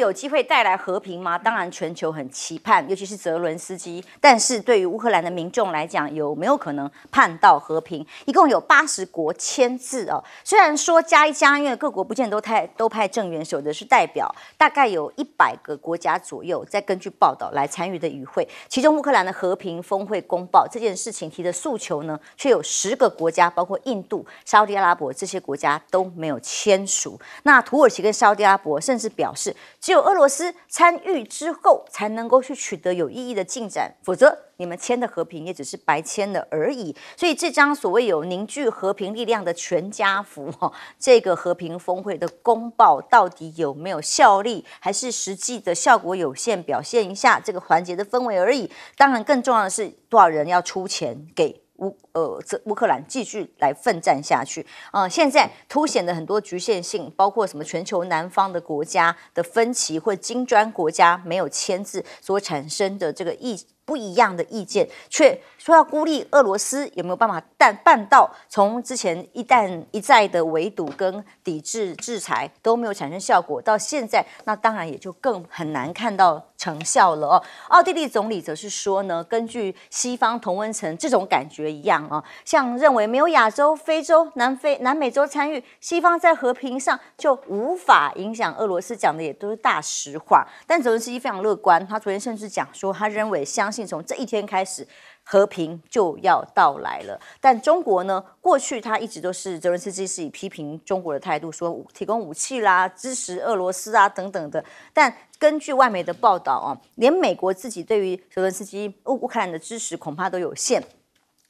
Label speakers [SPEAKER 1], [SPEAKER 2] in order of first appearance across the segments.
[SPEAKER 1] 有机会带来和平吗？当然，全球很期盼，尤其是泽伦斯基。但是对于乌克兰的民众来讲，有没有可能盼到和平？一共有八十国签字哦。虽然说加一加，因为各国不见都派都派正员，有的是代表，大概有一百个国家左右在根据报道来参与的与会。其中，乌克兰的和平峰会公报这件事情提的诉求呢，却有十个国家，包括印度、沙特阿拉伯这些国家都没有签署。那土耳其跟沙特阿拉伯甚至表示。只有俄罗斯参与之后，才能够去取得有意义的进展，否则你们签的和平也只是白签了而已。所以这张所谓有凝聚和平力量的全家福，哈，这个和平峰会的公报到底有没有效力，还是实际的效果有限，表现一下这个环节的氛围而已。当然，更重要的是多少人要出钱给。乌呃，这乌克兰继续来奋战下去啊！现在凸显的很多局限性，包括什么全球南方的国家的分歧，或金砖国家没有签字所产生的这个意。不一样的意见，却说要孤立俄罗斯，有没有办法但办到？从之前一旦一再的围堵跟抵制制裁都没有产生效果，到现在，那当然也就更很难看到成效了哦。奥地利总理则是说呢，根据西方同温层这种感觉一样哦，像认为没有亚洲、非洲、南非、南美洲参与，西方在和平上就无法影响俄罗斯，讲的也都是大实话。但泽伦斯基非常乐观，他昨天甚至讲说，他认为相信。从这一天开始，和平就要到来了。但中国呢？过去他一直都是泽伦斯基是以批评中国的态度，说提供武器啦、支持俄罗斯啊等等的。但根据外媒的报道啊，连美国自己对于泽伦斯基乌克兰的支持恐怕都有限。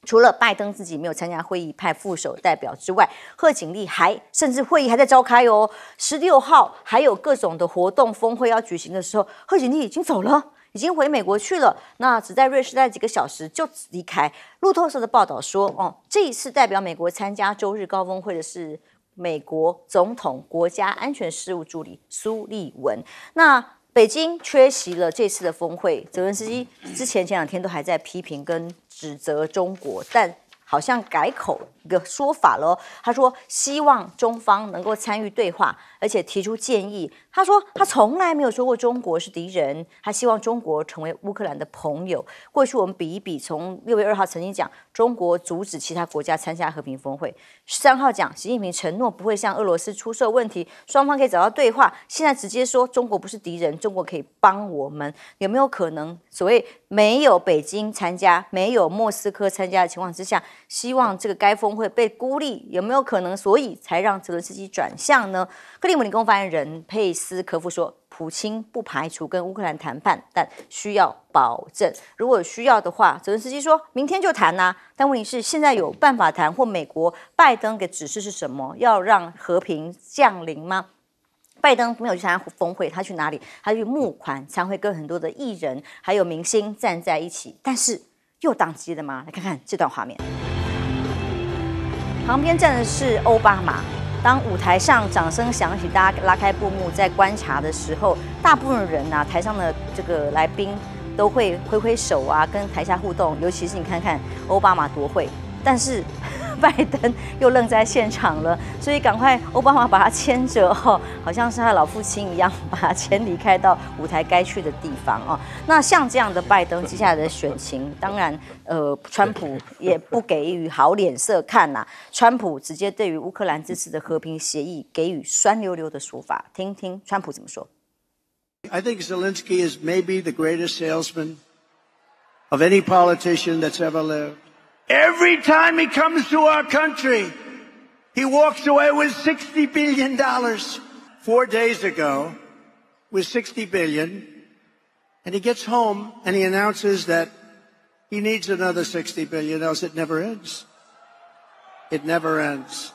[SPEAKER 1] 除了拜登自己没有参加会议，派副手代表之外，贺锦丽还甚至会议还在召开哦。十六号还有各种的活动峰会要举行的时候，贺锦丽已经走了。已经回美国去了，那只在瑞士待几个小时就离开。路透社的报道说，哦，这一次代表美国参加周日高峰会的是美国总统国家安全事务助理苏利文。那北京缺席了这次的峰会。泽连斯基之前前两天都还在批评跟指责中国，但好像改口一个说法喽。他说希望中方能够参与对话，而且提出建议。他说，他从来没有说过中国是敌人，他希望中国成为乌克兰的朋友。过去我们比一比，从六月二号曾经讲中国阻止其他国家参加和平峰会，十三号讲习近平承诺不会向俄罗斯出售问题，双方可以找到对话。现在直接说中国不是敌人，中国可以帮我们，有没有可能？所谓没有北京参加、没有莫斯科参加的情况之下，希望这个该峰会被孤立，有没有可能？所以才让泽连斯基转向呢？克里姆林宫发言人佩斯。斯科夫说，普京不排除跟乌克兰谈判，但需要保证。如果需要的话，泽连斯基说明天就谈呐。但问题是，现在有办法谈，或美国拜登的指示是什么？要让和平降临吗？拜登没有去参加峰会，他去哪里？他去募款，参会跟很多的艺人还有明星站在一起，但是又当机了吗？来看看这段画面，旁边站的是奥巴马。当舞台上掌声响起，大家拉开布幕，在观察的时候，大部分人呐，台上的这个来宾都会挥挥手啊，跟台下互动。尤其是你看看奥巴马多会，但是。拜登又愣在现场了，所以赶快奥巴马把他牵着哈，好像是他老父亲一样，把他牵离开到舞台该去的地方啊。那像这样的拜登接下来的选情，当然呃，川普也不给予好脸色看呐。川普直接对于乌克兰这次的和平协议给予酸溜溜的说法，听听川普怎么说。I think Zelensky is maybe the greatest salesman of any politician that's ever lived.
[SPEAKER 2] Every time he comes to our country, he walks away with $60 billion. Four days ago, with 60 billion, and he gets
[SPEAKER 1] home and he announces that he needs another 60 billion, else it never ends. It never ends.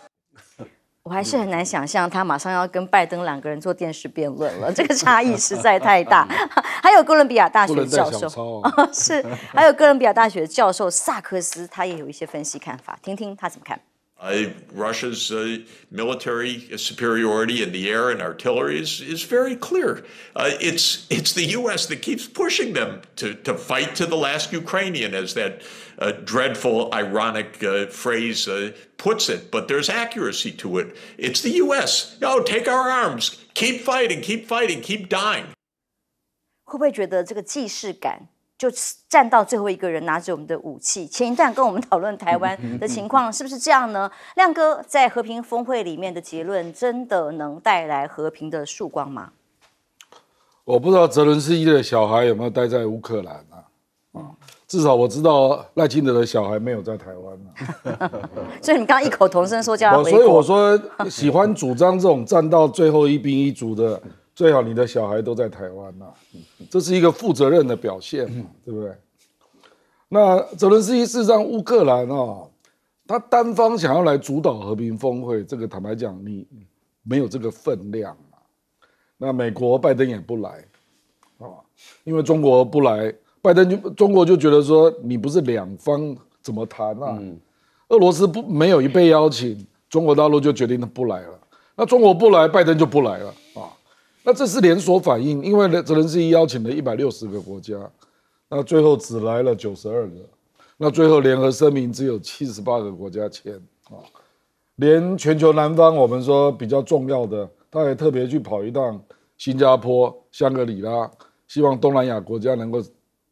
[SPEAKER 1] 我还是很难想象他马上要跟拜登两个人做电视辩论了，这个差异实在太大。还有哥伦比亚大学教授，是还有哥伦比亚大学教授萨克斯，他也有一些分析看法，听听他怎么看。
[SPEAKER 2] Uh, Russia's uh, military superiority in the air and artillery is, is very clear. Uh, it's, it's the U.S. that keeps pushing them to, to fight to the last Ukrainian, as that uh, dreadful, ironic uh, phrase uh, puts it, but there's accuracy to it. It's the U.S. No, take our arms, keep fighting, keep fighting, keep dying.
[SPEAKER 1] 会不会觉得这个既视感就站到最后一个人拿着我们的武器。前一段跟我们讨论台湾的情况，是不是这样呢？亮哥在和平峰会里面的结论，真的能带来和平的曙光吗？
[SPEAKER 3] 我不知道泽伦斯基的小孩有没有待在乌克兰啊。嗯，至少我知道赖清德的小孩没有在台湾
[SPEAKER 1] 啊。所以你刚刚异口同声说叫他所以我
[SPEAKER 3] 说喜欢主张这种站到最后一兵一卒的。最好你的小孩都在台湾呐，这是一个负责任的表现，对不对？那泽伦斯基事上乌克兰哦，他单方想要来主导和平峰会，这个坦白讲你没有这个分量啊。那美国拜登也不来啊，因为中国不来，拜登就中国就觉得说你不是两方怎么谈啊？俄罗斯不没有一被邀请，中国大陆就决定他不来了。那中国不来，拜登就不来了啊。那这是连锁反应，因为泽连斯基邀请了一百六十个国家，那最后只来了九十二个，那最后联合声明只有七十八个国家签啊，连全球南方我们说比较重要的，他也特别去跑一趟新加坡、香格里拉，希望东南亚国家能够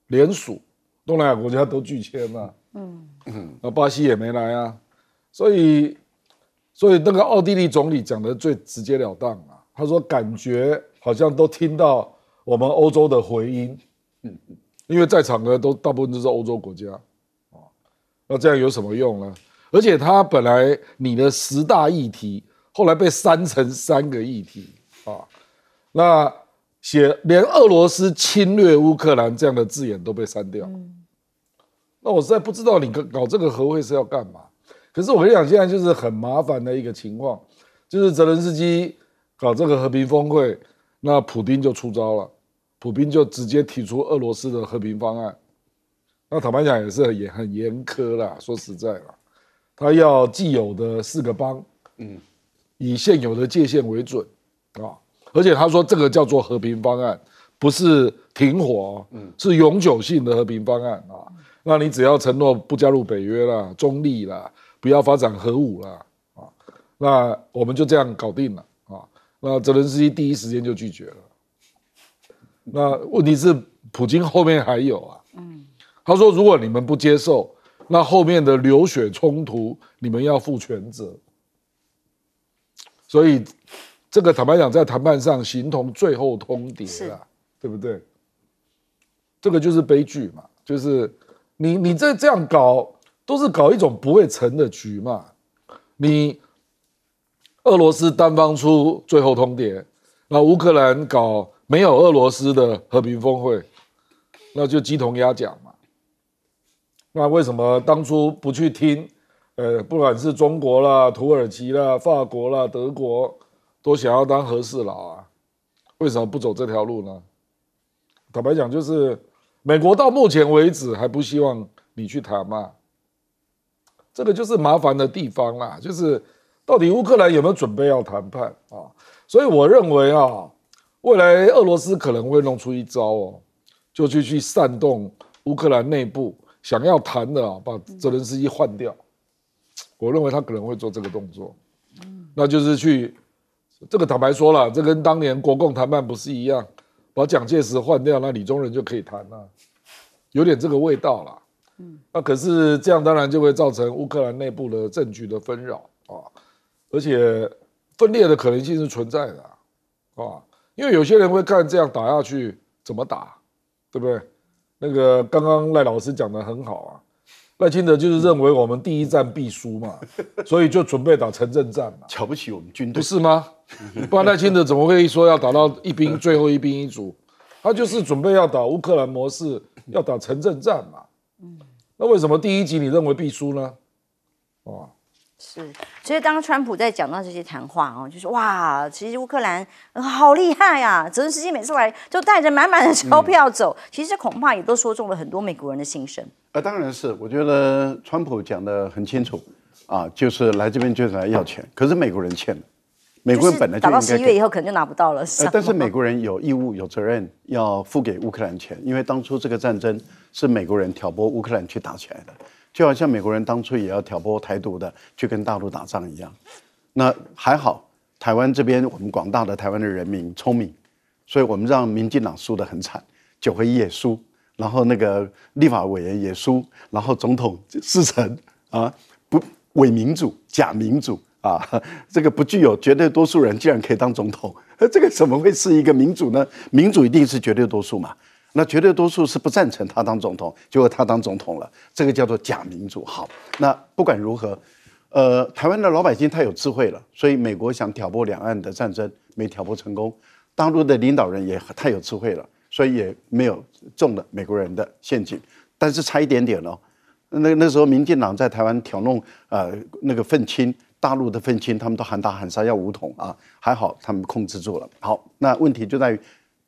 [SPEAKER 3] 联署，东南亚国家都拒签了，嗯嗯，那巴西也没来啊，所以，所以那个奥地利总理讲的最直截了当啊。他说：“感觉好像都听到我们欧洲的回音，因为在场的都大部分都是欧洲国家，啊，那这样有什么用呢？而且他本来你的十大议题，后来被删成三个议题啊，那写连俄罗斯侵略乌克兰这样的字眼都被删掉，那我实在不知道你搞这个和会是要干嘛。可是我跟你讲，现在就是很麻烦的一个情况，就是泽伦斯基。”搞这个和平峰会，那普丁就出招了，普丁就直接提出俄罗斯的和平方案。那坦白讲也是也很严苛啦，说实在啦，他要既有的四个邦，嗯，以现有的界限为准啊。而且他说这个叫做和平方案，不是停火，嗯，是永久性的和平方案啊。那你只要承诺不加入北约啦，中立啦，不要发展核武啦，啊，那我们就这样搞定了。那泽伦斯基第一时间就拒绝了。那问题是，普京后面还有啊。嗯。他说：“如果你们不接受，那后面的流血冲突，你们要负全责。”所以，这个坦白讲，在谈判上形同最后通牒啊，对不对？这个就是悲剧嘛，就是你你这这样搞，都是搞一种不会成的局嘛，你。俄罗斯单方出最后通牒，那乌克兰搞没有俄罗斯的和平峰会，那就鸡同鸭讲嘛。那为什么当初不去听？呃，不管是中国啦、土耳其啦、法国啦、德国，都想要当和事佬啊？为什么不走这条路呢？坦白讲，就是美国到目前为止还不希望你去谈嘛。这个就是麻烦的地方啦，就是。到底乌克兰有没有准备要谈判啊？所以我认为啊，未来俄罗斯可能会弄出一招哦，就去去煽动乌克兰内部想要谈的啊，把泽连斯基换掉。我认为他可能会做这个动作，那就是去这个坦白说了，这跟当年国共谈判不是一样，把蒋介石换掉，那李宗仁就可以谈了，有点这个味道了，嗯，那可是这样当然就会造成乌克兰内部的政局的纷扰啊。而且分裂的可能性是存在的，啊，因为有些人会看这样打下去怎么打，对不对？那个刚刚赖老师讲的很好啊，赖清德就是认为我们第一战必输嘛，所以就准备打城镇战嘛，瞧不起我们军，队不是吗？不然赖清德怎么会说要打到一兵最后一兵一组？他就是准备要打乌克兰模式，要打城镇战嘛。嗯，那为什么第一集你认为必输呢？啊？
[SPEAKER 1] 是，所以当川普在讲到这些谈话哦，就是哇，其实乌克兰好厉害呀，泽连斯基每次来就带着满满的钞票走，其实恐怕也都说中了很多美国人的心声。
[SPEAKER 2] 呃，当然是，我觉得川普讲得很清楚，啊，就是来这边就是要钱，可是美国人欠的，
[SPEAKER 1] 美国人本来就打到十一月以后可能就拿不到了。呃，但是美国
[SPEAKER 2] 人有义务、有责任要付给乌克兰钱，因为当初这个战争是美国人挑拨乌克兰去打起来的。就好像美国人当初也要挑拨台独的去跟大陆打仗一样，那还好，台湾这边我们广大的台湾的人民聪明，所以我们让民进党输得很惨，九合一也输，然后那个立法委员也输，然后总统失承啊，不伪民主假民主 啊，这个不具有绝对多数人，竟然可以当总统，这个怎么会是一个民主呢？民主一定是绝对多数嘛。那绝对多数是不赞成他当总统，结果他当总统了，这个叫做假民主。好，那不管如何，呃，台湾的老百姓太有智慧了，所以美国想挑拨两岸的战争，没挑拨成功。大陆的领导人也太有智慧了，所以也没有中了美国人的陷阱，但是差一点点哦。那那时候民进党在台湾挑弄呃那个愤青，大陆的愤青他们都喊打喊杀要武统啊，还好他们控制住了。好，那问题就在于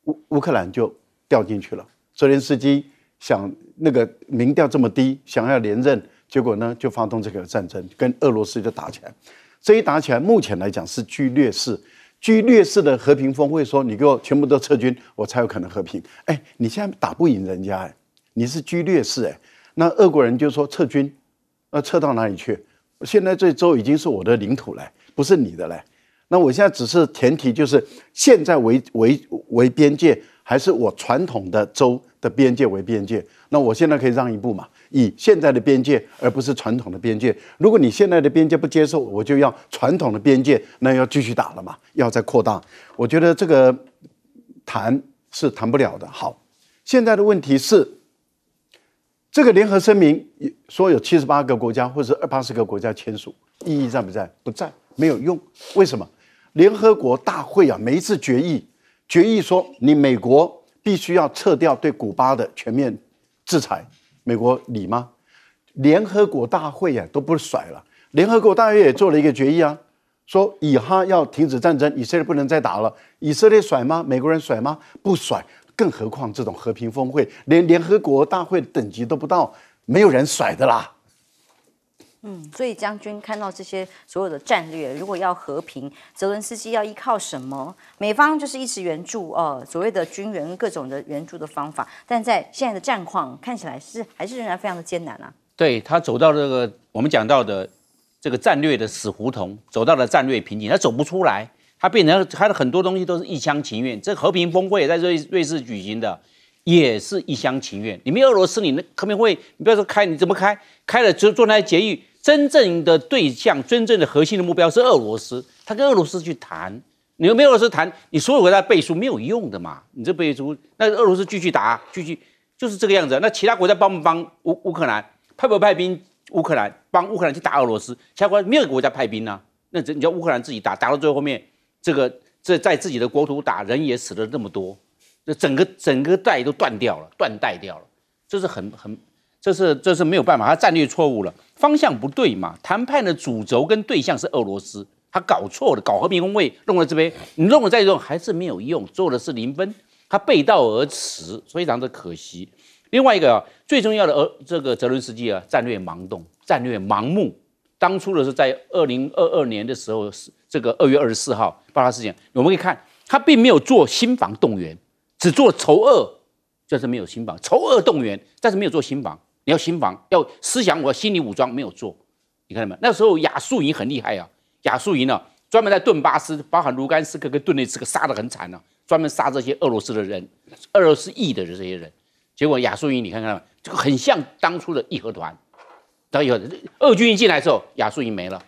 [SPEAKER 2] 乌乌克兰就。掉进去了。泽连斯基想那个民调这么低，想要连任，结果呢就发动这个战争，跟俄罗斯就打起来。这一打起来，目前来讲是居劣势。居劣势的和平峰会说：“你给我全部都撤军，我才有可能和平。”哎，你现在打不赢人家，哎，你是居劣势，哎，那俄国人就说：“撤军，呃，撤到哪里去？现在这州已经是我的领土了，不是你的了。那我现在只是前提就是现在为为为边界。”还是我传统的州的边界为边界，那我现在可以让一步嘛？以现在的边界而不是传统的边界。如果你现在的边界不接受，我就要传统的边界，那要继续打了嘛？要再扩大？我觉得这个谈是谈不了的。好，现在的问题是，这个联合声明说有七十八个国家或者二八十个国家签署，意义在不在？不在，没有用。为什么？联合国大会啊，每一次决议。决议说，你美国必须要撤掉对古巴的全面制裁。美国理吗？联合国大会呀都不甩了。联合国大会也做了一个决议啊，说以哈要停止战争，以色列不能再打了。以色列甩吗？美国人甩吗？不甩。更何况这种和平峰会，连联合国大会等级都不到，没有人甩的啦。
[SPEAKER 1] 嗯，所以将军看到这些所有的战略，如果要和平，泽伦斯基要依靠什么？美方就是一直援助，呃，所谓的军援各种的援助的方法，但在现在的战况看起来是还是仍然非常的艰难啊。
[SPEAKER 4] 对他走到这个我们讲到的这个战略的死胡同，走到了战略瓶颈，他走不出来，他变成他的很多东西都是一厢情愿。这和平峰会在瑞瑞士举行的，也是一厢情愿。你没俄罗斯，你那和平会，你不要说开，你怎么开？开了就做那些劫狱。真正的对象，真正的核心的目标是俄罗斯。他跟俄罗斯去谈，你没有俄罗斯谈，你所有国家背书没有用的嘛。你这背书，那俄罗斯继续打，继续就是这个样子。那其他国家帮不帮乌乌克兰？派不派兵乌克兰？帮乌克兰去打俄罗斯？其他国家没有国家派兵呢。那你叫乌克兰自己打，打到最后面，这个这在自己的国土打，人也死了那么多，那整个整个带都断掉了，断带掉了，这是很很。这是这是没有办法，他战略错误了，方向不对嘛。谈判的主轴跟对象是俄罗斯，他搞错了，搞和平工位弄了这边，你弄了再弄还是没有用，做的是零分，他背道而驰，非常的可惜。另外一个啊，最重要的俄这个泽伦斯基啊，战略盲动，战略盲目。当初的是在二零二二年的时候，这个二月二十四号爆发事件，我们可以看，他并没有做新防动员，只做仇恶，就是没有新防仇恶动员，但是没有做新防。你要心防，要思想，我心理武装没有做，你看到没有？那时候亚速营很厉害啊，亚速营呢，专门在顿巴斯，包含卢甘斯克跟顿内茨克杀得很惨呢，专门杀这些俄罗斯的人，俄罗斯裔的这些人。结果亚速营，你看到没有？这个很像当初的义和团。等以后，俄军一进来之后，亚速营没了，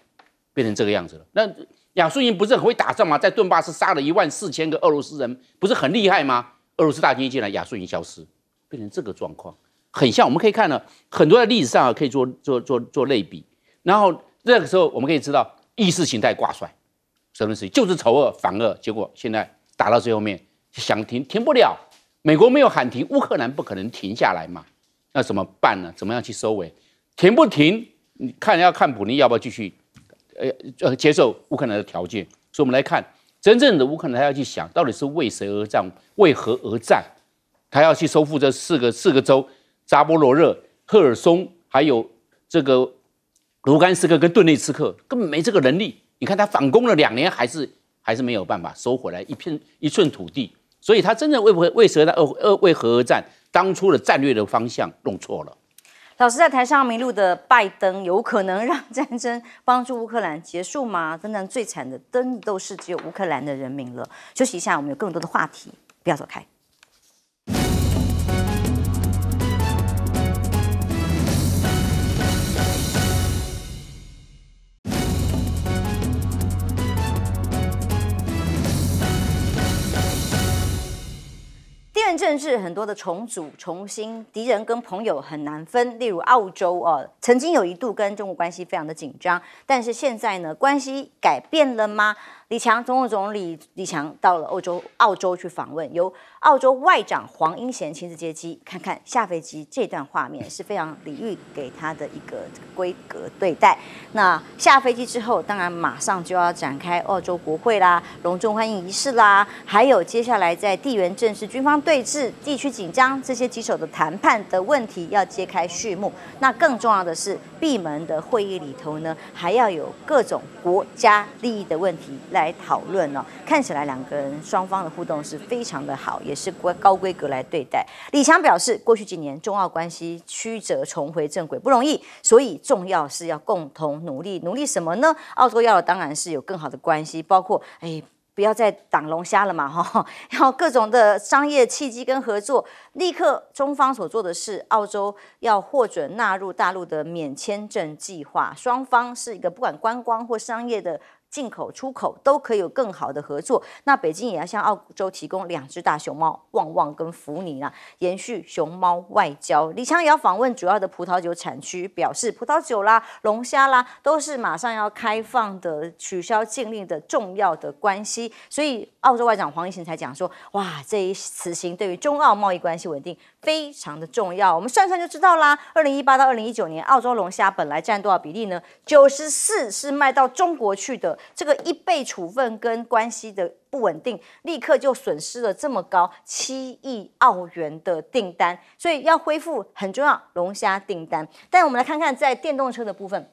[SPEAKER 4] 变成这个样子了。那亚速营不是很会打仗吗？在顿巴斯杀了一万四千个俄罗斯人，不是很厉害吗？俄罗斯大军一进来，亚速营消失，变成这个状况。很像，我们可以看呢，很多的历史上啊，可以做做做做类比。然后那个时候，我们可以知道意识形态挂帅，什么情就是仇恶反恶，结果现在打到最后面，想停停不了。美国没有喊停，乌克兰不可能停下来嘛？那怎么办呢？怎么样去收尾？停不停？你看要看普京要不要继续，呃呃接受乌克兰的条件。所以我们来看，真正的乌克兰他要去想到底是为谁而战，为何而战？他要去收复这四个四个州。扎波罗热、赫尔松，还有这个卢甘斯克跟顿内茨克，根本没这个能力。你看他反攻了两年，还是还是没有办法收回来一片一寸土地。所以，他真正为不为谁而而为何而战？当初的战略的方向弄错了。
[SPEAKER 1] 老师在台上迷路的拜登，有可能让战争帮助乌克兰结束吗？真正最惨的，都是只有乌克兰的人民了。休息一下，我们有更多的话题，不要走开。甚至很多的重组、重新，敌人跟朋友很难分。例如澳洲哦，曾经有一度跟中国关系非常的紧张，但是现在呢，关系改变了吗？李强，总统总理李强到了欧洲，澳洲去访问，由澳洲外长黄英贤亲自接机。看看下飞机这段画面是非常礼遇给他的一个规格对待。那下飞机之后，当然马上就要展开澳洲国会啦、隆重欢迎仪式啦，还有接下来在地缘政治、军方对峙、地区紧张这些棘手的谈判的问题要揭开序幕。那更重要的是，闭门的会议里头呢，还要有各种国家利益的问题来。来讨论呢，看起来两个人双方的互动是非常的好，也是高高规格来对待。李强表示，过去几年中澳关系曲折重回正轨不容易，所以重要是要共同努力。努力什么呢？澳洲要的当然是有更好的关系，包括哎不要再挡龙虾了嘛 哈，然后各种的商业契机跟合作。立刻中方所做的事，澳洲要获准纳入大陆的免签证计划，双方是一个不管观光或商业的。进口出口都可以有更好的合作，那北京也要向澳洲提供两只大熊猫旺旺跟福尼啦，延续熊猫外交。李强也要访问主要的葡萄酒产区，表示葡萄酒啦、龙虾啦都是马上要开放的、取消禁令的重要的关系。所以澳洲外长黄毅行才讲说，哇，这一此行对于中澳贸易关系稳定。非常的重要，我们算算就知道啦。二零一八到二零一九年，澳洲龙虾本来占多少比例呢？九十四是卖到中国去的。这个一倍处分跟关系的不稳定，立刻就损失了这么高七亿澳元的订单，所以要恢复很重要龙虾订单。但我们来看看在电动车的部分。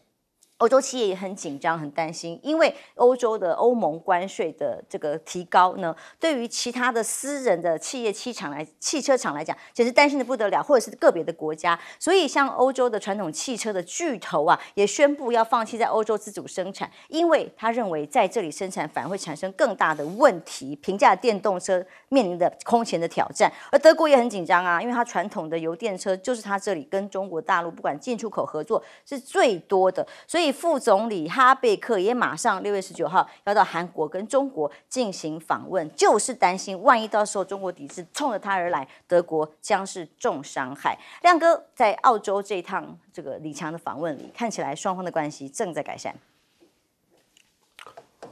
[SPEAKER 1] 欧洲企业也很紧张，很担心，因为欧洲的欧盟关税的这个提高呢，对于其他的私人的企业、汽厂来汽车厂来讲，简直担心的不得了。或者是个别的国家，所以像欧洲的传统汽车的巨头啊，也宣布要放弃在欧洲自主生产，因为他认为在这里生产反而会产生更大的问题。平价电动车面临的空前的挑战，而德国也很紧张啊，因为他传统的油电车就是他这里跟中国大陆不管进出口合作是最多的，所以。副总理哈贝克也马上六月十九号要到韩国跟中国进行访问，就是担心万一到时候中国抵制冲着他而来，德国将是重伤害。亮哥在澳洲这一趟这个李强的访问里，看起来双方的关系正在改善。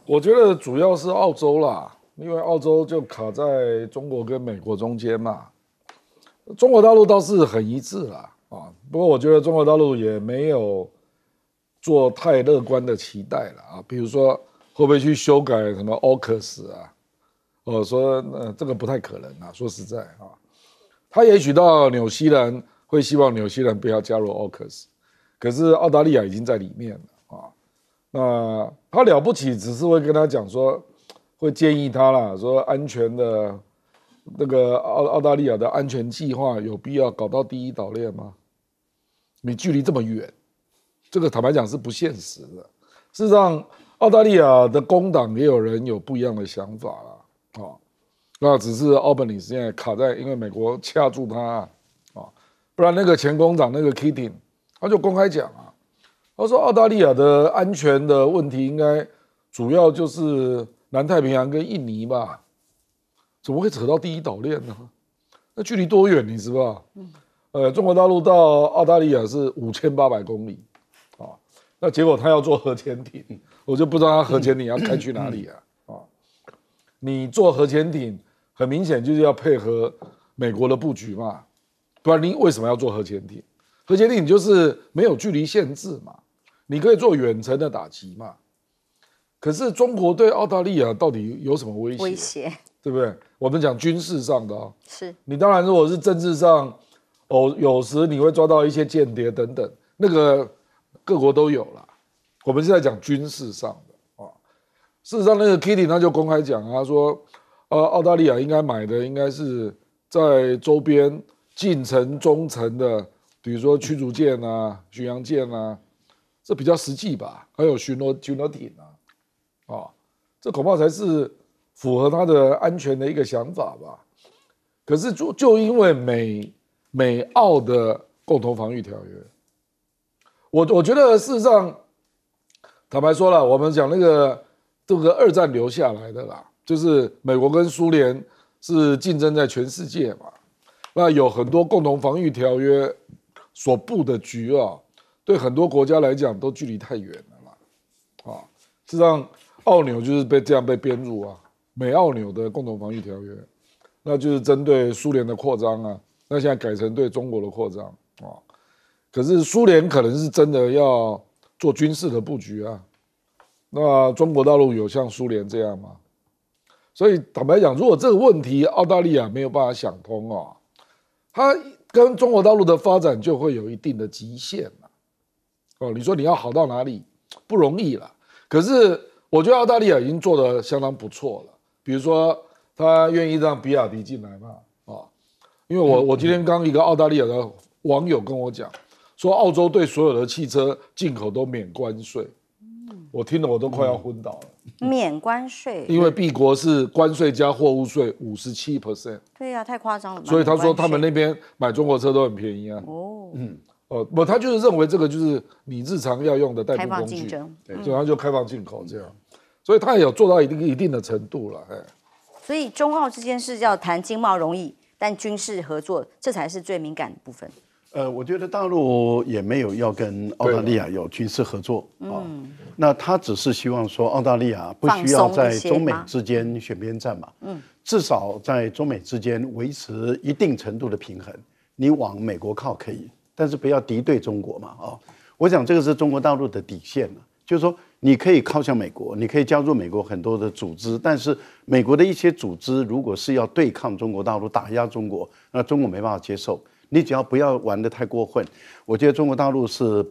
[SPEAKER 3] 我觉得主要是澳洲啦，因为澳洲就卡在中国跟美国中间嘛。中国大陆倒是很一致啦，啊，不过我觉得中国大陆也没有。做太乐观的期待了啊！比如说，会不会去修改什么 OCS 啊？我说，呃，这个不太可能啊。说实在啊，他也许到纽西兰会希望纽西兰不要加入 OCS，可是澳大利亚已经在里面了啊。那他了不起，只是会跟他讲说，会建议他啦，说安全的，那个澳澳大利亚的安全计划有必要搞到第一岛链吗？你距离这么远。这个坦白讲是不现实的。事实上，澳大利亚的工党也有人有不一样的想法啦。啊，那只是奥本尼现在卡在，因为美国掐住他啊。不然那个前工长那个 Kitty，他就公开讲啊，他说澳大利亚的安全的问题应该主要就是南太平洋跟印尼吧？怎么会扯到第一岛链呢？那距离多远你知道？嗯，呃，中国大陆到澳大利亚是五千八百公里。那结果他要做核潜艇，我就不知道他核潜艇要开去哪里啊？啊，你做核潜艇很明显就是要配合美国的布局嘛，不然你为什么要做核潜艇？核潜艇就是没有距离限制嘛，你可以做远程的打击嘛。可是中国对澳大利亚到底有什么威胁？威胁，对不对？我们讲军事上的啊，是你当然如果是政治上，哦，有时你会抓到一些间谍等等那个。各国都有了，我们现在讲军事上的啊。事实上，那个 Kitty 他就公开讲啊，说，呃，澳大利亚应该买的应该是在周边近程中程的，比如说驱逐舰啊、巡洋舰啊，这比较实际吧。还有巡逻巡逻艇啊，啊，这恐怕才是符合他的安全的一个想法吧。可是就就因为美美澳的共同防御条约。我我觉得，事实上，坦白说了，我们讲那个这个二战留下来的啦，就是美国跟苏联是竞争在全世界嘛。那有很多共同防御条约所布的局啊，对很多国家来讲都距离太远了嘛。啊，事实上，奥纽就是被这样被编入啊，美奥纽的共同防御条约，那就是针对苏联的扩张啊。那现在改成对中国的扩张啊。可是苏联可能是真的要做军事的布局啊，那中国大陆有像苏联这样吗？所以坦白讲，如果这个问题澳大利亚没有办法想通哦，它跟中国大陆的发展就会有一定的极限了。哦，你说你要好到哪里不容易了。可是我觉得澳大利亚已经做得相当不错了，比如说他愿意让比亚迪进来嘛啊，因为我我今天刚一个澳大利亚的网友跟我讲。说澳洲对所有的汽车进口都免关税，我听了我都快要昏倒了。
[SPEAKER 1] 免关税，因为
[SPEAKER 3] B 国是关税加货物税五十七 percent。
[SPEAKER 1] 对呀，太夸张了。所以他说他们那
[SPEAKER 3] 边买中国车都很便宜啊。哦，嗯，呃，不，他就是认为这个就是你日常要用的代步工具，对，主他就开放进口这样。所以他也有做到一定一定的程度了，哎。
[SPEAKER 1] 所以中澳之间是要谈经贸容易，但军事合作这才是最敏感的部分。
[SPEAKER 2] 呃，我觉得大陆也没有要跟澳大利亚有军事合作啊。那他只是希望说，澳大利亚不需要在中美之间选边站嘛。嗯，至少在中美之间维持一定程度的平衡。你往美国靠可以，但是不要敌对中国嘛。哦，我想这个是中国大陆的底线了，就是说你可以靠向美国，你可以加入美国很多的组织，但是美国的一些组织如果是要对抗中国大陆、打压中国，那中国没办法接受。你只要不要玩的太过分，我觉得中国大陆是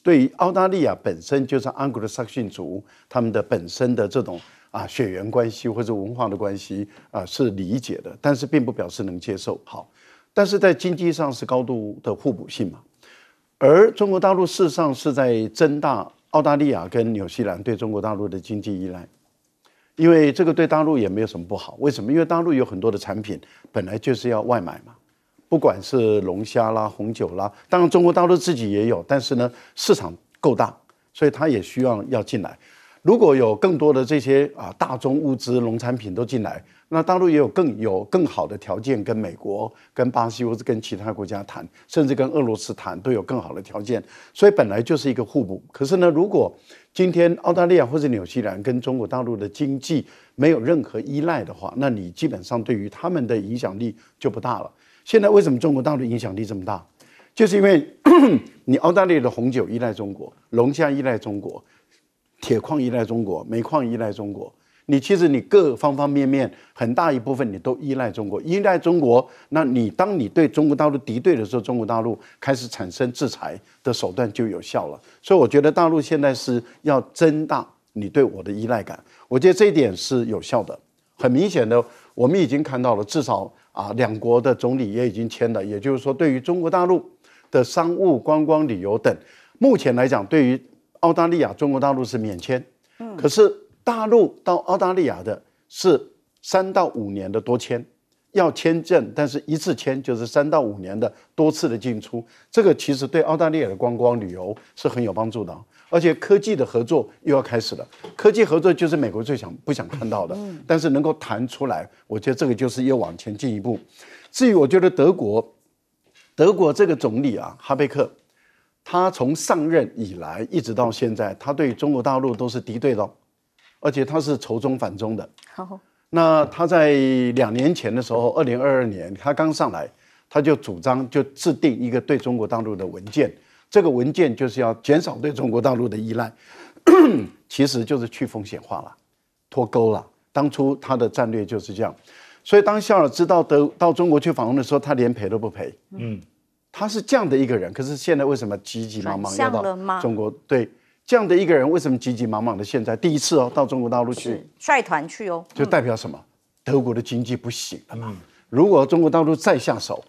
[SPEAKER 2] 对澳大利亚本身就是安格鲁萨克逊族他们的本身的这种啊血缘关系或者文化的关系啊是理解的，但是并不表示能接受。好，但是在经济上是高度的互补性嘛。而中国大陆事实上是在增大澳大利亚跟纽西兰对中国大陆的经济依赖，因为这个对大陆也没有什么不好。为什么？因为大陆有很多的产品本来就是要外买嘛。不管是龙虾啦、红酒啦，当然中国大陆自己也有，但是呢，市场够大，所以它也需要要进来。如果有更多的这些啊大宗物资、农产品都进来，那大陆也有更有更好的条件跟美国、跟巴西或者跟其他国家谈，甚至跟俄罗斯谈都有更好的条件。所以本来就是一个互补。可是呢，如果今天澳大利亚或者纽西兰跟中国大陆的经济没有任何依赖的话，那你基本上对于他们的影响力就不大了。现在为什么中国大陆影响力这么大？就是因为 你澳大利亚的红酒依赖中国，龙虾依赖中国，铁矿依赖中国，煤矿依赖中国。你其实你各方方面面很大一部分你都依赖中国，依赖中国，那你当你对中国大陆敌对的时候，中国大陆开始产生制裁的手段就有效了。所以我觉得大陆现在是要增大你对我的依赖感，我觉得这一点是有效的。很明显的，我们已经看到了，至少。啊，两国的总理也已经签了，也就是说，对于中国大陆的商务、观光旅游等，目前来讲，对于澳大利亚，中国大陆是免签，嗯，可是大陆到澳大利亚的是三到五年的多签，要签证，但是一次签就是三到五年的多次的进出，这个其实对澳大利亚的观光旅游是很有帮助的。而且科技的合作又要开始了，科技合作就是美国最想不想看到的，但是能够谈出来，我觉得这个就是又往前进一步。至于我觉得德国，德国这个总理啊哈贝克，他从上任以来一直到现在，他对中国大陆都是敌对的，而且他是仇中反中的。好，那他在两年前的时候，二零二二年他刚上来，他就主张就制定一个对中国大陆的文件。这个文件就是要减少对中国大陆的依赖，其实就是去风险化了，脱钩了。当初他的战略就是这样，所以当肖尔知道德到中国去访问的时候，他连赔都不赔。嗯，他是这样的一个人，可是现在为什么急急忙忙要到中国？对，这样的一个人为什么急急忙忙的？现在第一次哦，到中国大陆去
[SPEAKER 1] 率团去哦，就
[SPEAKER 2] 代表什么？德国的经济不行了嘛？如果中国大陆再下手。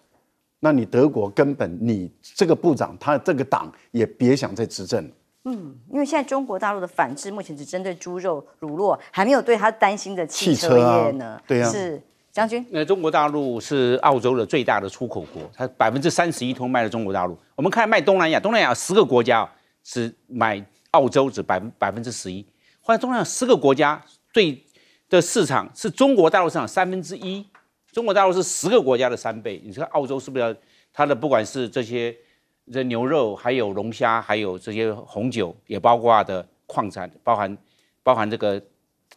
[SPEAKER 2] 那你德国根本你这个部长他这个党也别想再执政
[SPEAKER 1] 嗯，因为现在中国大陆的反制目前只针对猪肉、乳酪，还没有对他担心的汽车业呢。对呀。是将军。
[SPEAKER 4] 那中国大陆是澳洲的最大的出口国，它百分之三十一通卖到中国大陆。我们看卖东南亚，东南亚十个国家是买澳洲只百百分之十一，换东南亚十个国家对的市场是中国大陆市场三分之一。中国大陆是十个国家的三倍，你看澳洲是不是？要它的不管是这些这牛肉，还有龙虾，还有这些红酒，也包括的矿产，包含包含这个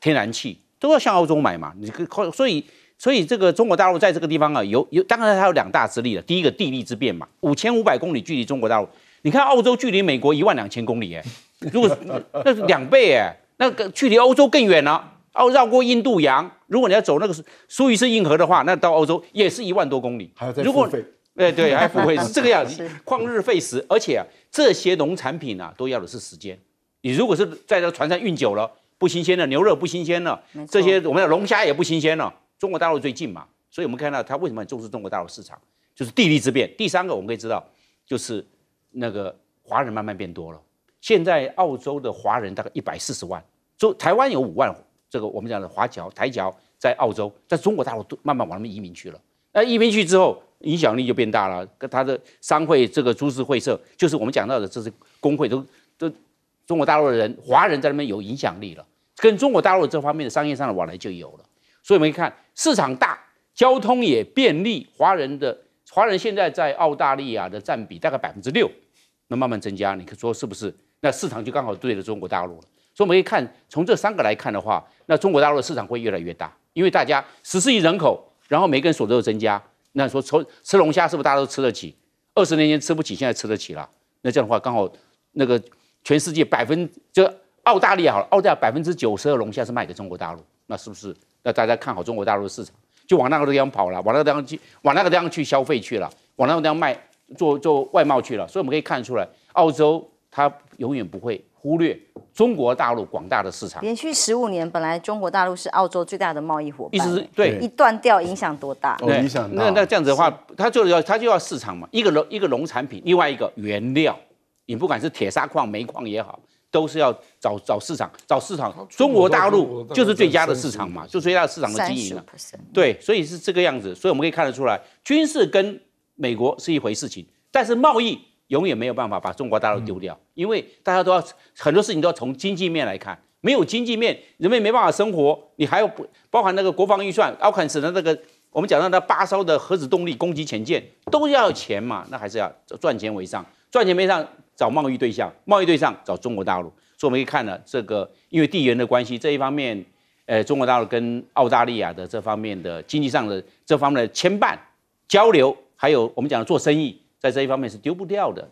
[SPEAKER 4] 天然气，都要向澳洲买嘛？你可所以所以这个中国大陆在这个地方啊，有有当然它有两大之力了。第一个地利之便嘛，五千五百公里距离中国大陆，你看澳洲距离美国一万两千公里哎，如果那是两倍哎，那个距离欧洲更远了。哦，绕过印度洋，如果你要走那个，苏伊士运河的话，那到欧洲也是一万多公里。还要再付费？哎，对，还不付费 是这个样子，旷日费时。而且啊、这些农产品啊，都要的是时间。你如果是在这船上运久了，不新鲜了，牛肉不新鲜了，这些我们的龙虾也不新鲜了。中国大陆最近嘛，所以我们看到它为什么很重视中国大陆市场，就是地利之变。第三个我们可以知道，就是那个华人慢慢变多了。现在澳洲的华人大概一百四十万，中台湾有五万。这个我们讲的华侨、台侨在澳洲，在中国大陆都慢慢往那边移民去了。那移民去之后，影响力就变大了。跟他的商会、这个株式会社，就是我们讲到的，这是工会，都都中国大陆的人、华人在那边有影响力了，跟中国大陆这方面的商业上的往来就有了。所以我们一看市场大，交通也便利，华人的华人现在在澳大利亚的占比大概百分之六，那慢慢增加。你可说是不是？那市场就刚好对着中国大陆了。所以我们可以看，从这三个来看的话，那中国大陆的市场会越来越大，因为大家十四亿人口，然后每个人所得增加，那说吃吃龙虾是不是大家都吃得起？二十年前吃不起，现在吃得起了。那这样的话，刚好那个全世界百分就澳大利亚好了，澳大利亚百分之九十的龙虾是卖给中国大陆，那是不是？那大家看好中国大陆的市场，就往那个地方跑了，往那个地方去，往那个地方去消费去了，往那个地方卖，做做外贸去了。所以我们可以看出来，澳洲它永远不会。忽略中国大陆广大的市场，连
[SPEAKER 1] 续十五年，本来中国大陆是澳洲最大的贸易伙伴，一直是对一断掉影响多大？影响那那
[SPEAKER 4] 这样子的话，它就要它就要市场嘛，一个农一个农产品，另外一个原料，你不管是铁砂矿、煤矿也好，都是要找找市场，找市场。中国大陆就是最佳的市场嘛，就最佳市场的经营了。对，所以是这个样子，所以我们可以看得出来，军事跟美国是一回事情，但是贸易。永远没有办法把中国大陆丢掉，因为大家都要很多事情都要从经济面来看，没有经济面，人们没办法生活。你还要不包含那个国防预算，奥坎省的那个，我们讲到那八艘的核子动力攻击潜舰都要钱嘛，那还是要赚钱为上，赚钱为上找贸易对象，贸易对象找中国大陆。所以我们可以看了这个因为地缘的关系这一方面，呃，中国大陆跟澳大利亚的这方面的经济上的这方面的牵绊、交流，还有我们讲的做生意。在这一方面是丢不掉的。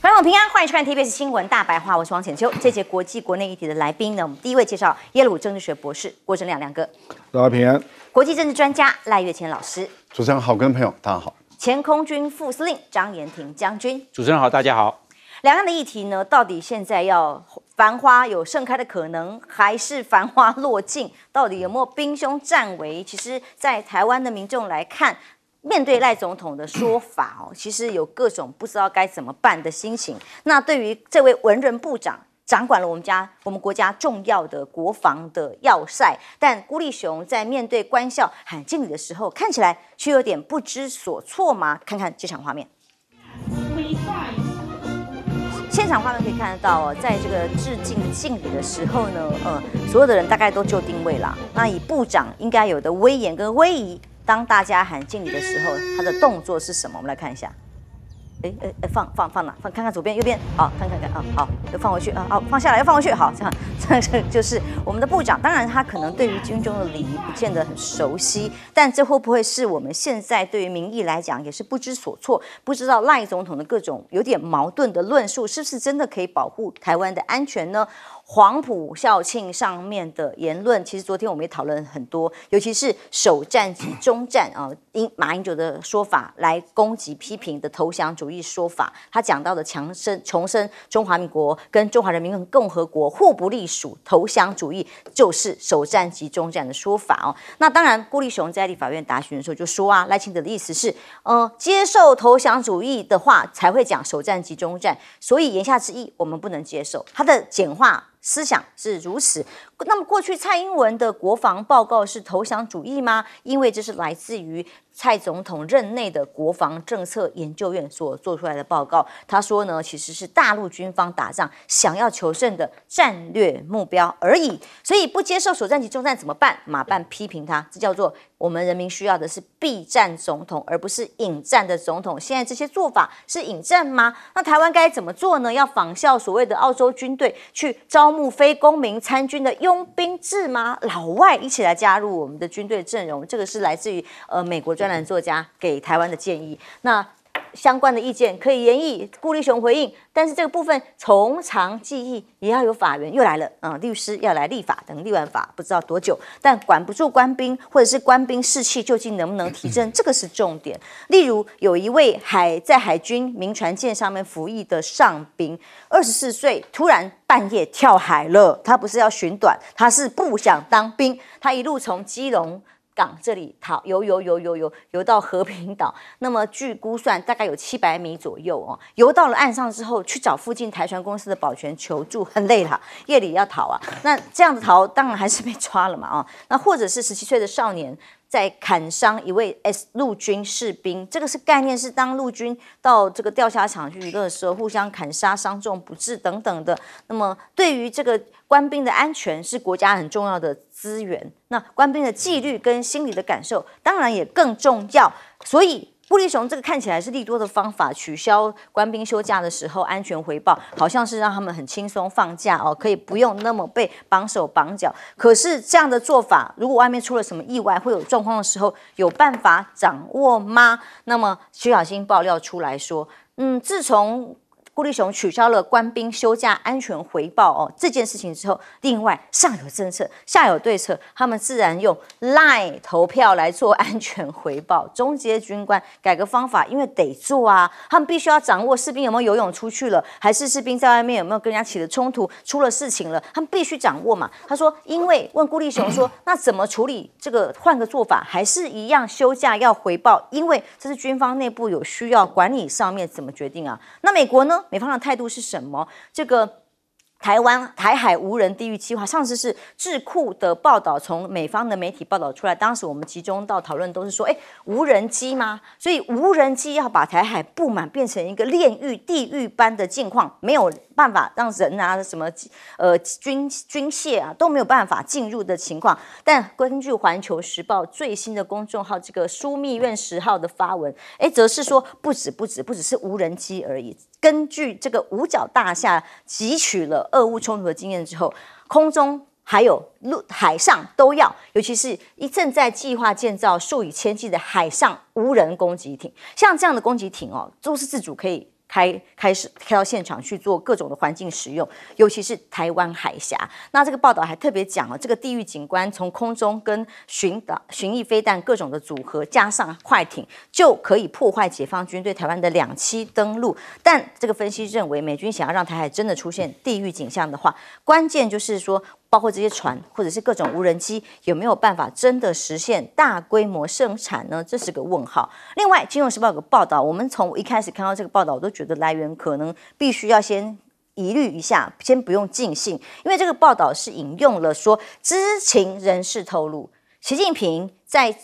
[SPEAKER 1] 观众平安，欢迎收看 TBS 新闻大白话，我是王浅秋。这节国际国内议题的来宾呢，我们第一位介绍耶鲁政治学博士郭正亮亮哥。大家平安。国际政治专家赖月谦老师。
[SPEAKER 2] 主持人好，跟朋友大家好。
[SPEAKER 1] 前空军副司令张延廷将军。
[SPEAKER 4] 主持人好，大家好。
[SPEAKER 1] 两岸的议题呢，到底现在要？繁花有盛开的可能，还是繁花落尽？到底有没有兵凶战危？其实，在台湾的民众来看，面对赖总统的说法哦，其实有各种不知道该怎么办的心情。那对于这位文人部长，掌管了我们家、我们国家重要的国防的要塞，但孤立雄在面对官校喊敬礼的时候，看起来却有点不知所措吗？看看这场画面。现场画面可以看得到哦，在这个致敬敬礼的时候呢，呃，所有的人大概都就定位啦。那以部长应该有的威严跟威仪，当大家喊敬礼的时候，他的动作是什么？我们来看一下。哎哎哎，放放放哪？放看看左边、右边，好，看看看啊，好，又放回去啊，好，放下来又放回去，好，这样，这这就是我们的部长。当然，他可能对于军中的礼仪不见得很熟悉，但这会不会是我们现在对于民意来讲也是不知所措？不知道赖总统的各种有点矛盾的论述，是不是真的可以保护台湾的安全呢？黄埔校庆上面的言论，其实昨天我们也讨论很多，尤其是首战及中战啊，马英九的说法来攻击批评的投降主义说法。他讲到的强生重申中华民国跟中华人民共和国互不隶属，投降主义就是首战及中战的说法哦。那当然，郭立雄在立法院答询的时候就说啊，赖清德的意思是，呃，接受投降主义的话才会讲首战及中战，所以言下之意，我们不能接受他的简化。思想是如此，那么过去蔡英文的国防报告是投降主义吗？因为这是来自于。蔡总统任内的国防政策研究院所做出来的报告，他说呢，其实是大陆军方打仗想要求胜的战略目标而已。所以不接受首战即终战怎么办？马办批评他，这叫做我们人民需要的是避战总统，而不是引战的总统。现在这些做法是引战吗？那台湾该怎么做呢？要仿效所谓的澳洲军队，去招募非公民参军的佣兵制吗？老外一起来加入我们的军队阵容，这个是来自于呃美国。专栏作家给台湾的建议，那相关的意见可以延议。顾立雄回应，但是这个部分从长计议，也要有法院又来了，啊，律师要来立法，等立完法不知道多久，但管不住官兵，或者是官兵士气，究竟能不能提振，这个是重点。例如，有一位海在海军民船舰上面服役的上兵，二十四岁，突然半夜跳海了。他不是要寻短，他是不想当兵。他一路从基隆。港这里逃游游游游游游到和平岛，那么据估算大概有七百米左右哦。游到了岸上之后，去找附近台船公司的保全求助，很累了，夜里要逃啊。那这样子逃，当然还是被抓了嘛啊。那或者是十七岁的少年。在砍伤一位 S 陆军士兵，这个是概念，是当陆军到这个钓虾场去娱乐的时候，互相砍杀伤重不治等等的。那么，对于这个官兵的安全是国家很重要的资源，那官兵的纪律跟心理的感受当然也更重要，所以。布利雄这个看起来是利多的方法，取消官兵休假的时候，安全回报好像是让他们很轻松放假哦，可以不用那么被绑手绑脚。可是这样的做法，如果外面出了什么意外会有状况的时候，有办法掌握吗？那么徐小新爆料出来说，嗯，自从。孤立雄取消了官兵休假安全回报哦这件事情之后，另外上有政策下有对策，他们自然用 LINE 投票来做安全回报。中阶军官改革方法，因为得做啊，他们必须要掌握士兵有没有游泳出去了，还是士兵在外面有没有跟人家起了冲突，出了事情了，他们必须掌握嘛。他说，因为问孤立雄说，那怎么处理这个？换个做法，还是一样休假要回报，因为这是军方内部有需要管理上面怎么决定啊？那美国呢？美方的态度是什么？这个。台湾台海无人地域计划，上次是智库的报道，从美方的媒体报道出来。当时我们集中到讨论都是说，哎，无人机吗？所以无人机要把台海布满，变成一个炼狱、地狱般的境况，没有办法让人啊什么呃军军械啊都没有办法进入的情况。但根据《环球时报》最新的公众号这个枢密院十号的发文，哎，则是说不止不止，不只是无人机而已。根据这个五角大厦汲取了。俄乌冲突的经验之后，空中还有陆海上都要，尤其是一正在计划建造数以千计的海上无人攻击艇。像这样的攻击艇哦，都是自主可以。开开始开到现场去做各种的环境使用，尤其是台湾海峡。那这个报道还特别讲了，这个地域景观从空中跟巡导巡弋飞弹各种的组合，加上快艇，就可以破坏解放军对台湾的两栖登陆。但这个分析认为，美军想要让台海真的出现地域景象的话，关键就是说。包括这些船，或者是各种无人机，有没有办法真的实现大规模生产呢？这是个问号。另外，《金融时报》有个报道，我们从一开始看到这个报道，我都觉得来源可能必须要先疑虑一下，先不用尽信，因为这个报道是引用了说知情人士透露，习近平在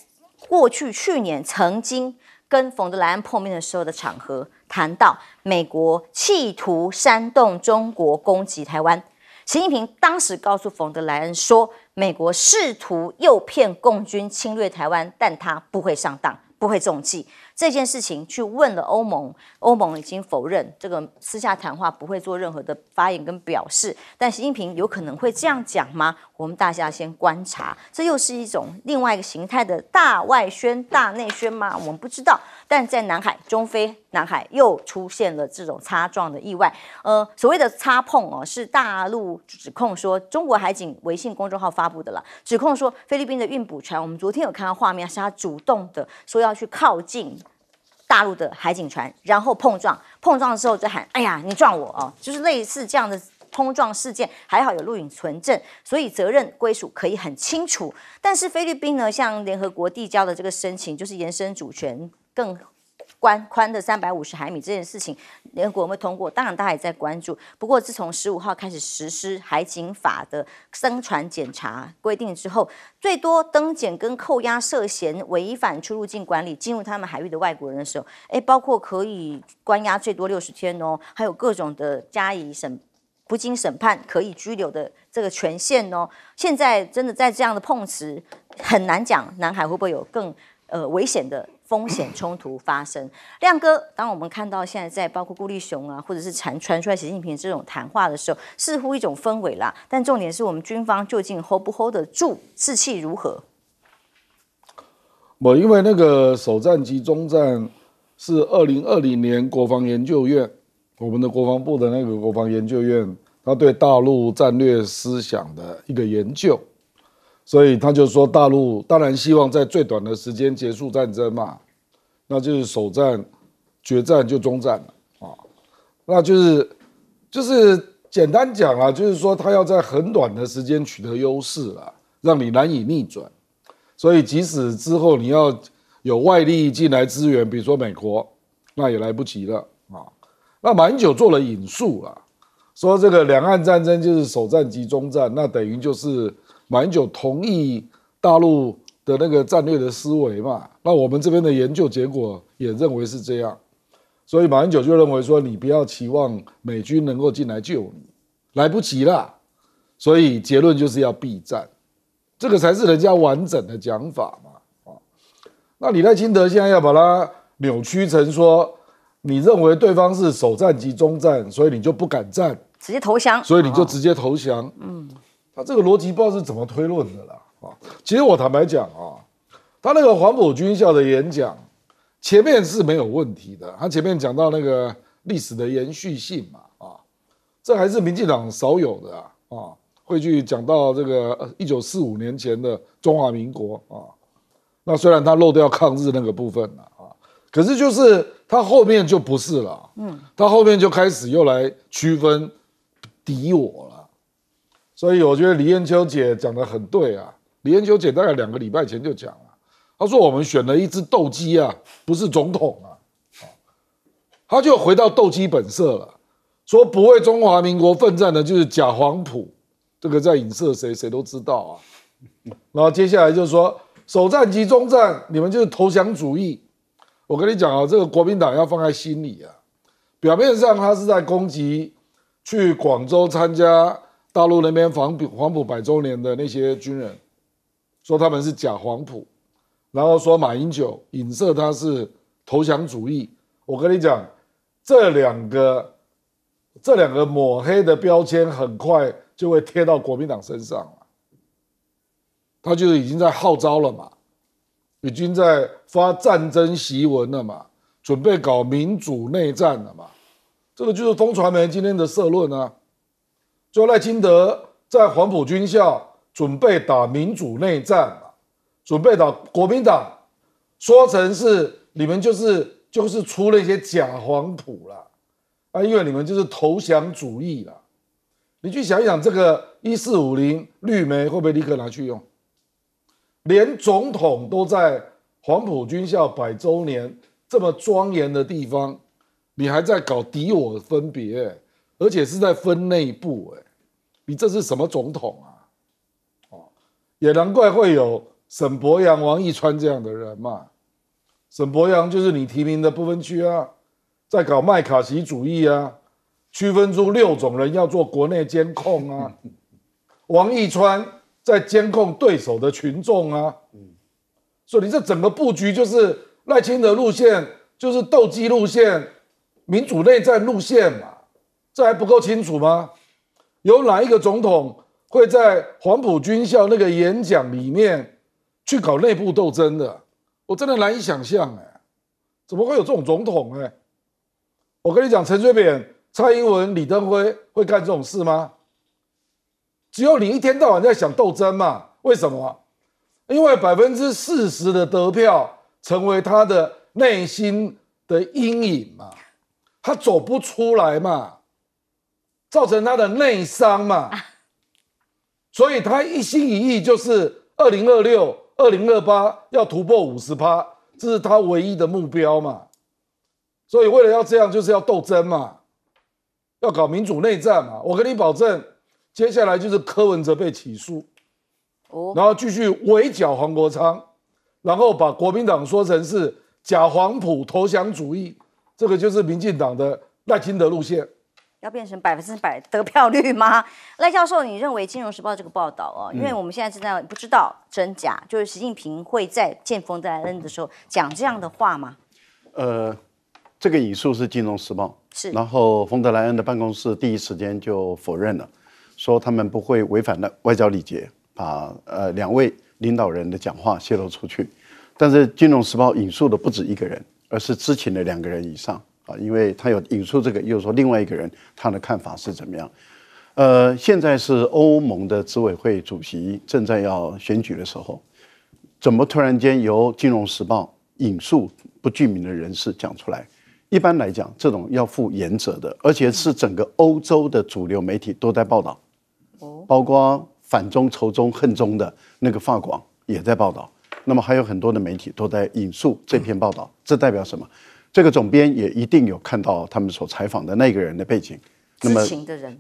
[SPEAKER 1] 过去去年曾经跟冯德莱恩碰面的时候的场合，谈到美国企图煽动中国攻击台湾。习近平当时告诉冯德莱恩说，美国试图诱骗共军侵略台湾，但他不会上当，不会中计。这件事情去问了欧盟，欧盟已经否认这个私下谈话，不会做任何的发言跟表示。但习近平有可能会这样讲吗？我们大家先观察，这又是一种另外一个形态的大外宣、大内宣吗？我们不知道。但在南海，中非南海又出现了这种擦撞的意外。呃，所谓的擦碰哦，是大陆指控说中国海警微信公众号发布的啦，指控说菲律宾的运补船，我们昨天有看到画面，是他主动的说要去靠近大陆的海警船，然后碰撞，碰撞的时候就喊：“哎呀，你撞我哦！”就是类似这样的碰撞事件，还好有录影存证，所以责任归属可以很清楚。但是菲律宾呢，向联合国递交的这个申请，就是延伸主权。更宽宽的三百五十海米这件事情，联合国会通过？当然，大家也在关注。不过，自从十五号开始实施《海警法》的生船检查规定之后，最多登检跟扣押涉嫌违反出入境管理进入他们海域的外国人的时候，哎，包括可以关押最多六十天哦，还有各种的加以审不经审判可以拘留的这个权限哦。现在真的在这样的碰瓷，很难讲南海会不会有更呃危险的。风险冲突发生，亮哥，当我们看到现在在包括顾立雄啊，或者是传传出来习近平这种谈话的时候，似乎一种氛围啦。但重点是我们军方究竟 hold 不 hold 得住，士气如何？
[SPEAKER 3] 我因为那个首战集中战是二零二零年国防研究院，我们的国防部的那个国防研究院，他对大陆战略思想的一个研究。所以他就说，大陆当然希望在最短的时间结束战争嘛，那就是首战、决战就终战了啊，那就是，就是简单讲啊，就是说他要在很短的时间取得优势了，让你难以逆转。所以即使之后你要有外力进来支援，比如说美国，那也来不及了啊。那马英九做了引述啊，说这个两岸战争就是首战及终战，那等于就是。马英九同意大陆的那个战略的思维嘛？那我们这边的研究结果也认为是这样，所以马英九就认为说，你不要期望美军能够进来救你，来不及了。所以结论就是要避战，这个才是人家完整的讲法嘛。啊，那李代清德现在要把它扭曲成说，你认为对方是首战及中战，所以你就不敢战，
[SPEAKER 1] 直接投降，所以你就直
[SPEAKER 3] 接投降。嗯。那这个逻辑不知道是怎么推论的了啊！其实我坦白讲啊，他那个黄埔军校的演讲，前面是没有问题的。他前面讲到那个历史的延续性嘛，啊，这还是民进党少有的啊，会去讲到这个一九四五年前的中华民国啊。那虽然他漏掉抗日那个部分了啊，可是就是他后面就不是了，嗯，他后面就开始又来区分敌我。所以我觉得李艳秋姐讲的很对啊，李艳秋姐大概两个礼拜前就讲了，她说我们选了一只斗鸡啊，不是总统啊，她就回到斗鸡本色了，说不为中华民国奋战的，就是假黄埔，这个在影射谁，谁都知道啊。然后接下来就说首战集中战，你们就是投降主义。我跟你讲啊，这个国民党要放在心里啊，表面上他是在攻击去广州参加。大陆那边黄浦黄埔百周年的那些军人，说他们是假黄埔，然后说马英九影射他是投降主义。我跟你讲，这两个这两个抹黑的标签很快就会贴到国民党身上了。他就是已经在号召了嘛，已经在发战争檄文了嘛，准备搞民主内战了嘛。这个就是风传媒今天的社论啊。就赖清德在黄埔军校准备打民主内战，准备打国民党，说成是你们就是就是出了一些假黄埔啦，啊，因为你们就是投降主义啦。你去想一想，这个一四五零绿媒会不会立刻拿去用？连总统都在黄埔军校百周年这么庄严的地方，你还在搞敌我分别？而且是在分内部哎，你这是什么总统啊？哦，也难怪会有沈博阳、王义川这样的人嘛。沈博阳就是你提名的不分区啊，在搞麦卡锡主义啊，区分出六种人要做国内监控啊。王义川在监控对手的群众啊。嗯，所以你这整个布局就是赖清德路线，就是斗鸡路线，民主内战路线嘛。这还不够清楚吗？有哪一个总统会在黄埔军校那个演讲里面去搞内部斗争的？我真的难以想象哎，怎么会有这种总统哎？我跟你讲，陈水扁、蔡英文、李登辉会干这种事吗？只有你一天到晚在想斗争嘛，为什么？因为百分之四十的得票成为他的内心的阴影嘛，他走不出来嘛。造成他的内伤嘛，所以他一心一意就是二零二六、二零二八要突破五十趴，这是他唯一的目标嘛。所以为了要这样，就是要斗争嘛，要搞民主内战嘛。我跟你保证，接下来就是柯文哲被起诉，哦，然后继续围剿黄国昌，然后把国民党说成是假黄埔投降主义，这个就是民进党的赖清德路线。
[SPEAKER 1] 要变成百分之百得票率吗？赖教授，你认为《金融时报》这个报道哦，因为我们现在正在不知道真假，就是习近平会在见冯德莱恩的时候讲这样的话吗？
[SPEAKER 2] 呃，这个引述是《金融时报》是，然后冯德莱恩的办公室第一时间就否认了，说他们不会违反的外交礼节，把呃两位领导人的讲话泄露出去。但是《金融时报》引述的不止一个人，而是知情的两个人以上。啊，因为他有引述这个，又说另外一个人他的看法是怎么样？呃，现在是欧盟的执委会主席正在要选举的时候，怎么突然间由《金融时报》引述不具名的人士讲出来？一般来讲，这种要负严责的，而且是整个欧洲的主流媒体都在报道，包括反中仇中恨中的那个法广也在报道。那么还有很多的媒体都在引述这篇报道，这代表什么？这个总编也一定有看到他们所采访的那个人的背景，那么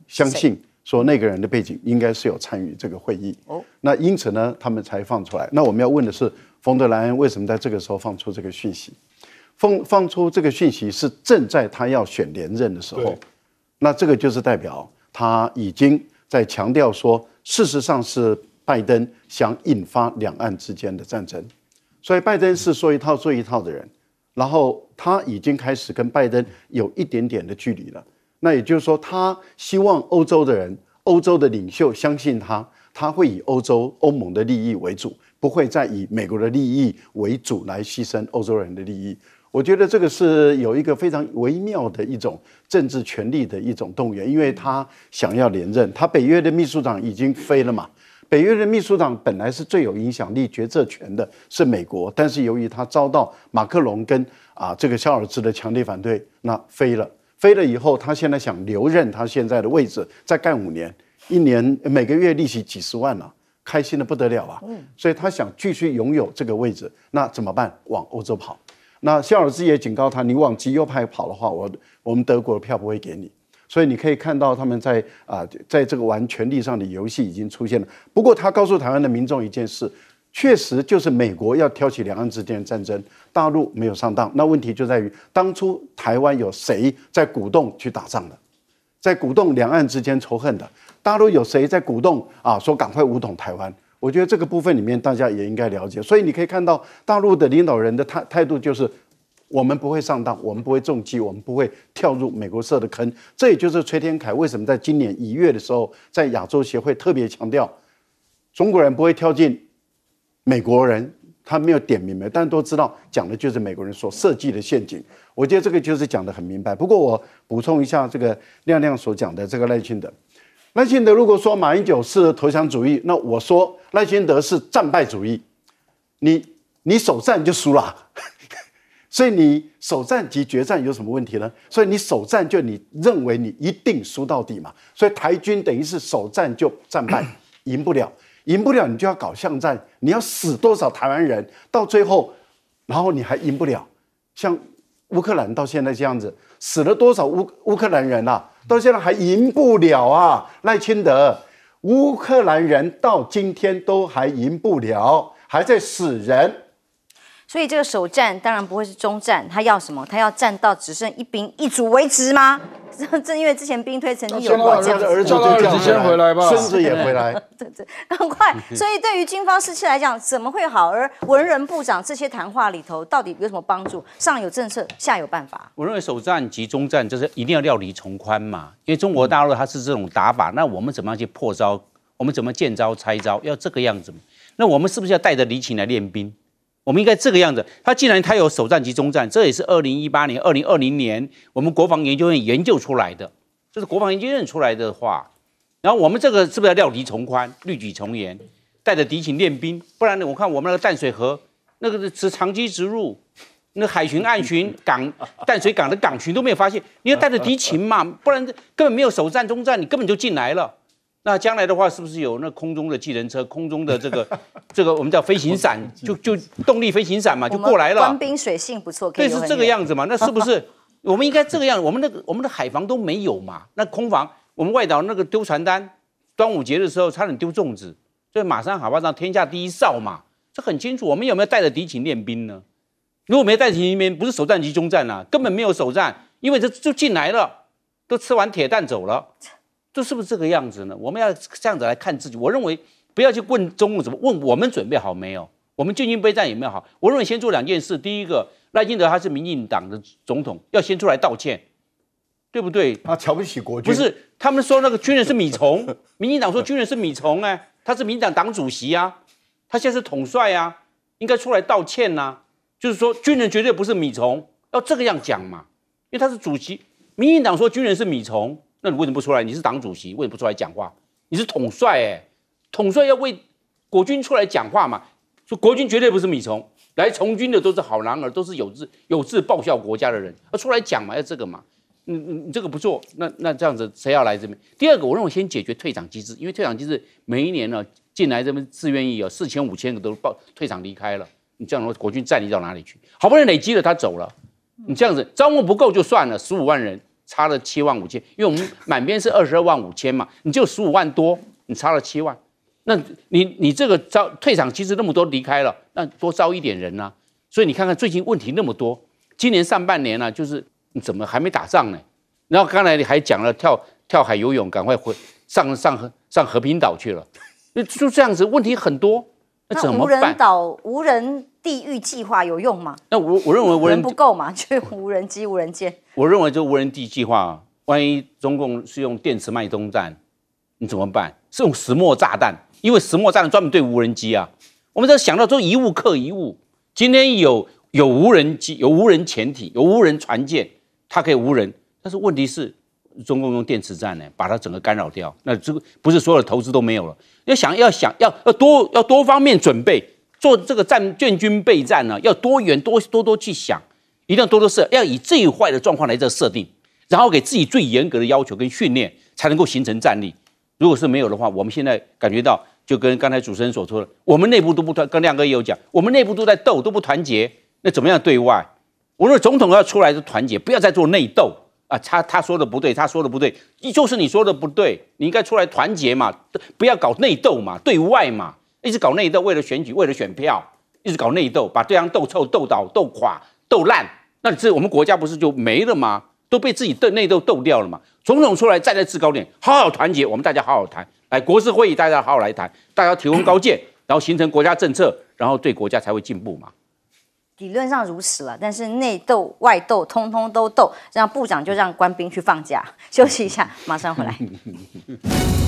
[SPEAKER 2] 相信说那个人的背景应该是有参与这个会议。哦，那因此呢，他们才放出来。那我们要问的是，冯德莱恩为什么在这个时候放出这个讯息？放放出这个讯息是正在他要选连任的时候，那这个就是代表他已经在强调说，事实上是拜登想引发两岸之间的战争，所以拜登是说一套做一套的人。然后他已经开始跟拜登有一点点的距离了。那也就是说，他希望欧洲的人、欧洲的领袖相信他，他会以欧洲、欧盟的利益为主，不会再以美国的利益为主来牺牲欧洲人的利益。我觉得这个是有一个非常微妙的一种政治权力的一种动员，因为他想要连任，他北约的秘书长已经飞了嘛。北约的秘书长本来是最有影响力、决策权的，是美国。但是由于他遭到马克龙跟啊这个肖尔兹的强烈反对，那飞了。飞了以后，他现在想留任他现在的位置，再干五年，一年每个月利息几十万呢，开心的不得了啊！嗯，所以他想继续拥有这个位置，那怎么办？往欧洲跑。那肖尔兹也警告他，你往极右派跑的话，我我们德国的票不会给你。所以你可以看到他们在啊，在这个玩权力上的游戏已经出现了。不过他告诉台湾的民众一件事，确实就是美国要挑起两岸之间的战争，大陆没有上当。那问题就在于当初台湾有谁在鼓动去打仗的，在鼓动两岸之间仇恨的？大陆有谁在鼓动啊？说赶快武统台湾？我觉得这个部分里面大家也应该了解。所以你可以看到大陆的领导人的态态度就是。我们不会上当，我们不会中计，我们不会跳入美国设的坑。这也就是崔天凯为什么在今年一月的时候在亚洲协会特别强调，中国人不会跳进美国人，他没有点明白，但都知道讲的就是美国人所设计的陷阱。我觉得这个就是讲的很明白。不过我补充一下，这个亮亮所讲的这个赖清德，赖清德如果说马英九是投降主义，那我说赖清德是战败主义，你你首战就输了。所以你首战及决战有什么问题呢？所以你首战就你认为你一定输到底嘛？所以台军等于是首战就战败，赢不了，赢不了你就要搞巷战，你要死多少台湾人？到最后，然后你还赢不了，像乌克兰到现在这样子，死了多少乌乌克兰人啊？到现在还赢不了啊！赖清德，乌克兰人到今天都还赢不了，还在死人。
[SPEAKER 1] 所以这个首战当然不会是中战，他要什么？他要战到只剩一兵一卒为止吗？正 正因为之前兵推曾经有过这样子，
[SPEAKER 2] 儿子先回来吧，孙子也回来，
[SPEAKER 1] 很快。所以对于军方士气来讲，怎么会好？而文人部长这些谈话里头到底有什么帮助？上有政策，下有办法。
[SPEAKER 4] 我认为首战及中战就是一定要料理从宽嘛，因为中国大陆它是这种打法，那我们怎么样去破招？我们怎么见招拆招？要这个样子那我们是不是要带着离情来练兵？我们应该这个样子。他既然他有首战及中战，这也是二零一八年、二零二零年我们国防研究院研究出来的。这是国防研究院出来的话，然后我们这个是不是要料敌从宽，律己从严，带着敌情练兵？不然呢？我看我们那个淡水河那个是长期植入，那海巡、岸巡、港淡水港的港巡都没有发现，你要带着敌情嘛？不然根本没有首战、中战，你根本就进来了。那将来的话，是不是有那空中的机器人车，空中的这个 这个我们叫飞行伞，就就动力飞行伞嘛，就过来了。官
[SPEAKER 1] 兵水性不错，可对，是这个样子嘛。那是不是
[SPEAKER 4] 我们应该这个？样？我们那个我们的海防都没有嘛。那空防，我们外岛那个丢传单，端午节的时候差点丢粽子，所以马山海坝上天下第一哨嘛，这很清楚。我们有没有带着敌情练兵呢？如果没有带敌情练兵，不是首战即终战啊，根本没有首战，因为这就进来了，都吃完铁蛋走了。这是不是这个样子呢？我们要这样子来看自己。我认为不要去问中共怎么问，我们准备好没有？我们进军备战有没有好？我认为先做两件事。第一个，赖清德他是民进党的总统，要先出来道歉，对不对？他瞧不起国军。不是他们说那个军人是米虫，民进党说军人是米虫呢？他是民党党主席啊，他现在是统帅啊，应该出来道歉呐。就是说，军人绝对不是米虫，要这个样讲嘛，因为他是主席。民进党说军人是米虫。那你为什么不出来？你是党主席，为什么不出来讲话？你是统帅哎，统帅要为国军出来讲话嘛？说国军绝对不是米虫，来从军的都是好男儿，都是有志有志报效国家的人，要出来讲嘛？要这个嘛？你你这个不做，那那这样子，谁要来这边？第二个，我认为先解决退场机制，因为退场机制每一年呢，进来这边自愿意有四千五千个都报退场离开了，你这样话国军占领到哪里去？好不容易累积了，他走了，你这样子招募不够就算了，十五万人。差了七万五千，因为我们满编是二十二万五千嘛，你就十五万多，你差了七万，那你你这个招退场其实那么多离开了，那多招一点人呢？所以你看看最近问题那么多，今年上半年呢，就是你怎么还没打仗呢？然后刚才你还讲了跳跳海游泳，赶快回上上上和平岛去了，就就这样子，问题很多，那怎么办？
[SPEAKER 1] 岛无人。地狱计划有用吗？
[SPEAKER 4] 那我我认为无人不
[SPEAKER 1] 够嘛，用无人机、无人舰。
[SPEAKER 4] 我认为这无人地计划，万一中共是用电磁脉冲弹，你怎么办？是用石墨炸弹，因为石墨炸弹专门对无人机啊。我们在想到说一物克一物，今天有有无人机、有无人潜艇、有无人船舰，它可以无人，但是问题是中共用电磁战呢，把它整个干扰掉，那这不是所有的投资都没有了？要想要想要要多要多方面准备。做这个战建军备战呢，要多元多多多去想，一定要多多设，要以最坏的状况来这设定，然后给自己最严格的要求跟训练，才能够形成战力。如果是没有的话，我们现在感觉到就跟刚才主持人所说的，我们内部都不团，跟亮哥也有讲，我们内部都在斗，都不团结。那怎么样对外？我说总统要出来就团结，不要再做内斗啊！他他说的不对，他说的不对，就是你说的不对，你应该出来团结嘛，不要搞内斗嘛，对外嘛。一直搞内斗，为了选举，为了选票，一直搞内斗，把对方斗臭、斗倒、斗垮、斗烂，那这我们国家不是就没了吗？都被自己内斗斗掉了嘛？总统出来站在制高点，好好团结，我们大家好好谈，来国事会议，大家好好来谈，大家提供高见，然后形成国家政策，然后对国家才会进步
[SPEAKER 1] 嘛。理论上如此了，但是内斗、外斗，通通都斗，让部长就让官兵去放假 休息一下，马上回来。